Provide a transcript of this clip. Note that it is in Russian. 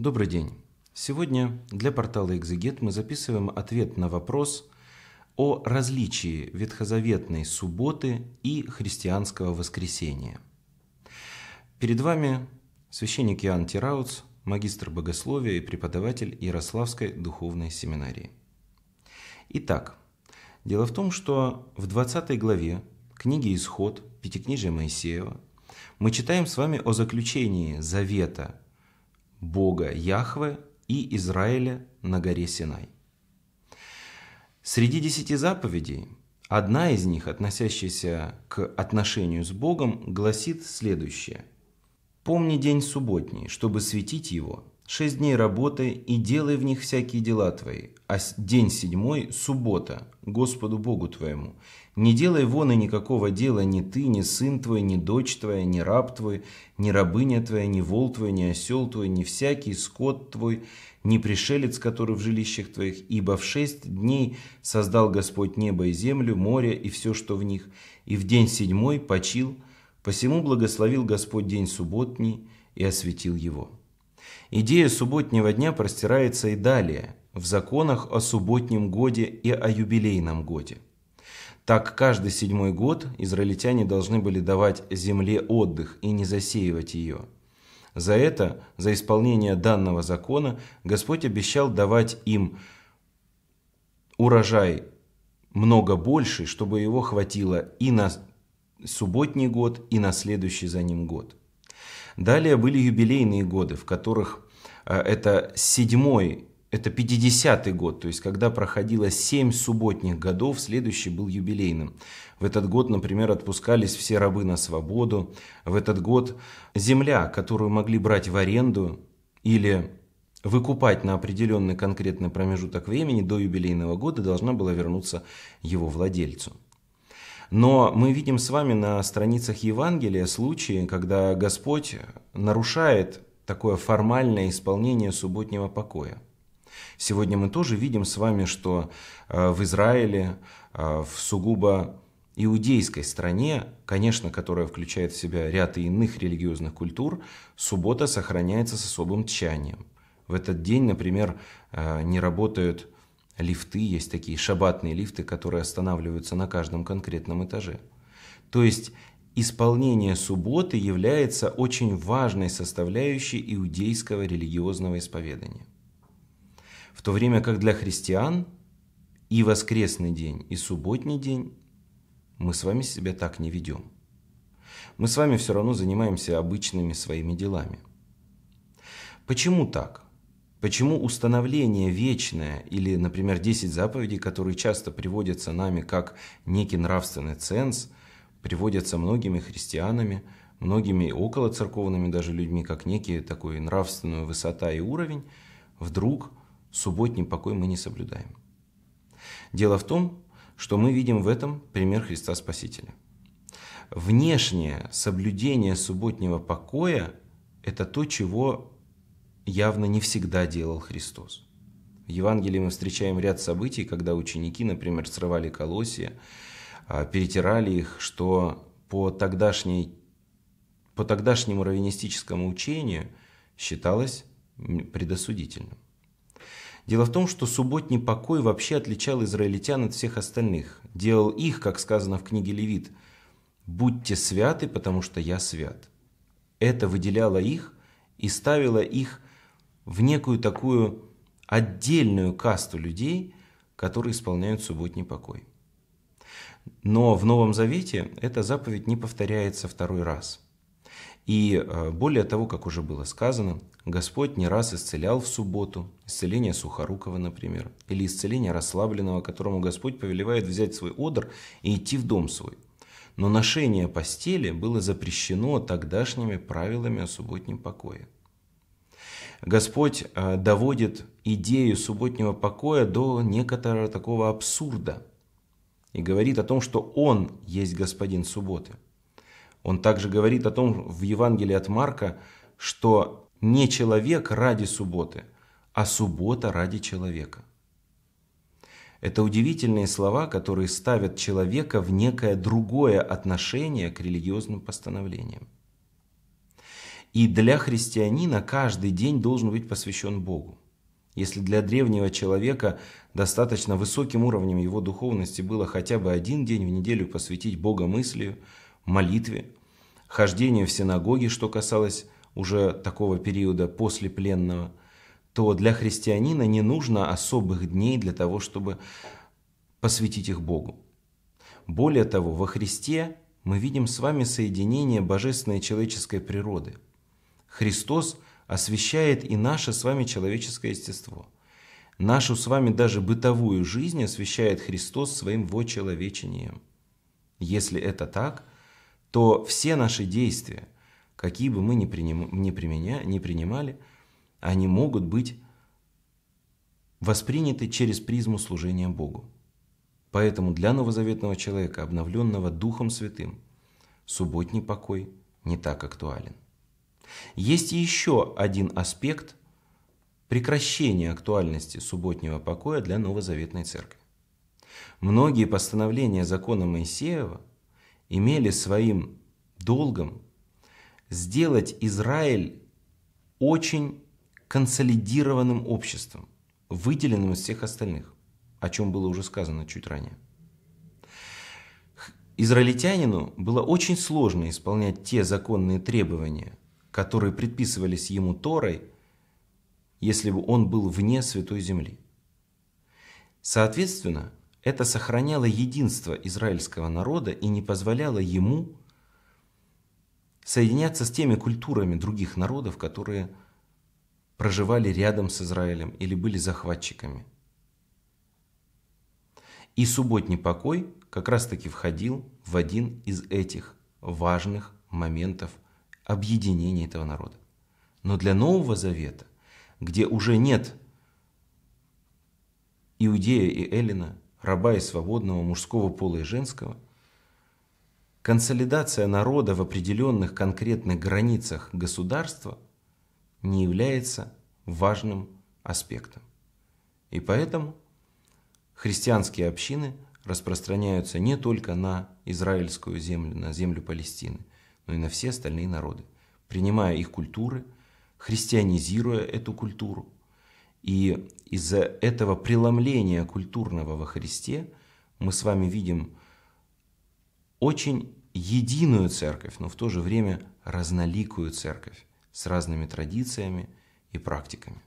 Добрый день. Сегодня для портала «Экзегет» мы записываем ответ на вопрос о различии ветхозаветной субботы и христианского воскресения. Перед вами священник Иоанн Тираутс, магистр богословия и преподаватель Ярославской духовной семинарии. Итак, дело в том, что в 20 главе книги «Исход» Пятикнижия Моисеева мы читаем с вами о заключении завета Бога Яхве и Израиля на горе Синай. Среди десяти заповедей одна из них, относящаяся к отношению с Богом, гласит следующее. «Помни день субботний, чтобы светить его, Шесть дней работы и делай в них всякие дела твои, а день седьмой – суббота, Господу Богу твоему. Не делай вон и никакого дела ни ты, ни сын твой, ни дочь твоя, ни раб твой, ни рабыня твоя, ни вол твой, ни осел твой, ни всякий скот твой, ни пришелец, который в жилищах твоих, ибо в шесть дней создал Господь небо и землю, море и все, что в них, и в день седьмой почил, посему благословил Господь день субботний и осветил его». Идея субботнего дня простирается и далее, в законах о субботнем годе и о юбилейном годе. Так каждый седьмой год израильтяне должны были давать земле отдых и не засеивать ее. За это, за исполнение данного закона, Господь обещал давать им урожай много больше, чтобы его хватило и на субботний год, и на следующий за ним год. Далее были юбилейные годы, в которых э, это седьмой это 50-й год, то есть когда проходило семь субботних годов, следующий был юбилейным. В этот год, например, отпускались все рабы на свободу. В этот год земля, которую могли брать в аренду или выкупать на определенный конкретный промежуток времени до юбилейного года, должна была вернуться его владельцу. Но мы видим с вами на страницах Евангелия случаи, когда Господь нарушает такое формальное исполнение субботнего покоя. Сегодня мы тоже видим с вами, что э, в Израиле, э, в сугубо иудейской стране, конечно, которая включает в себя ряд и иных религиозных культур, суббота сохраняется с особым тщанием. В этот день, например, э, не работают лифты, есть такие шабатные лифты, которые останавливаются на каждом конкретном этаже. То есть исполнение субботы является очень важной составляющей иудейского религиозного исповедания. В то время как для христиан и воскресный день, и субботний день мы с вами себя так не ведем. Мы с вами все равно занимаемся обычными своими делами. Почему так? Почему установление вечное или, например, 10 заповедей, которые часто приводятся нами как некий нравственный ценз, приводятся многими христианами, многими околоцерковными даже людьми как некий такой нравственную высота и уровень, вдруг субботний покой мы не соблюдаем. Дело в том, что мы видим в этом пример Христа Спасителя. Внешнее соблюдение субботнего покоя – это то, чего явно не всегда делал Христос. В Евангелии мы встречаем ряд событий, когда ученики, например, срывали колосья, а, перетирали их, что по, тогдашней, по тогдашнему раввинистическому учению считалось предосудительным. Дело в том, что субботний покой вообще отличал израильтян от всех остальных. Делал их, как сказано в книге Левит, «Будьте святы, потому что я свят». Это выделяло их и ставило их в некую такую отдельную касту людей, которые исполняют субботний покой. Но в Новом Завете эта заповедь не повторяется второй раз. И э, более того, как уже было сказано, Господь не раз исцелял в субботу, исцеление Сухорукова, например, или исцеление расслабленного, которому Господь повелевает взять свой одр и идти в дом свой. Но ношение постели было запрещено тогдашними правилами о субботнем покое – Господь э, доводит идею субботнего покоя до некоторого такого абсурда и говорит о том, что Он есть Господин субботы. Он также говорит о том в Евангелии от Марка, что не человек ради субботы, а суббота ради человека. Это удивительные слова, которые ставят человека в некое другое отношение к религиозным постановлениям. И для христианина каждый день должен быть посвящен Богу. Если для древнего человека достаточно высоким уровнем его духовности было хотя бы один день в неделю посвятить богомыслию, молитве, хождению в синагоге, что касалось уже такого периода после пленного, то для христианина не нужно особых дней для того, чтобы посвятить их Богу. Более того, во Христе мы видим с вами соединение божественной и человеческой природы – Христос освещает и наше с вами человеческое естество. Нашу с вами даже бытовую жизнь освещает Христос своим вочеловечением. Если это так, то все наши действия, какие бы мы ни, приним, ни, применя, ни принимали, они могут быть восприняты через призму служения Богу. Поэтому для новозаветного человека, обновленного Духом Святым, субботний покой не так актуален. Есть еще один аспект прекращения актуальности субботнего покоя для новозаветной церкви. Многие постановления закона Моисеева имели своим долгом сделать Израиль очень консолидированным обществом, выделенным из всех остальных, о чем было уже сказано чуть ранее. Израильтянину было очень сложно исполнять те законные требования, которые предписывались ему Торой, если бы он был вне Святой Земли. Соответственно, это сохраняло единство израильского народа и не позволяло ему соединяться с теми культурами других народов, которые проживали рядом с Израилем или были захватчиками. И субботний покой как раз-таки входил в один из этих важных моментов – объединение этого народа. Но для Нового Завета, где уже нет иудея и эллина, раба и свободного, мужского пола и женского, консолидация народа в определенных конкретных границах государства не является важным аспектом. И поэтому христианские общины распространяются не только на израильскую землю, на землю Палестины – но ну и на все остальные народы, принимая их культуры, христианизируя эту культуру. И из-за этого преломления культурного во Христе мы с вами видим очень единую церковь, но в то же время разноликую церковь с разными традициями и практиками.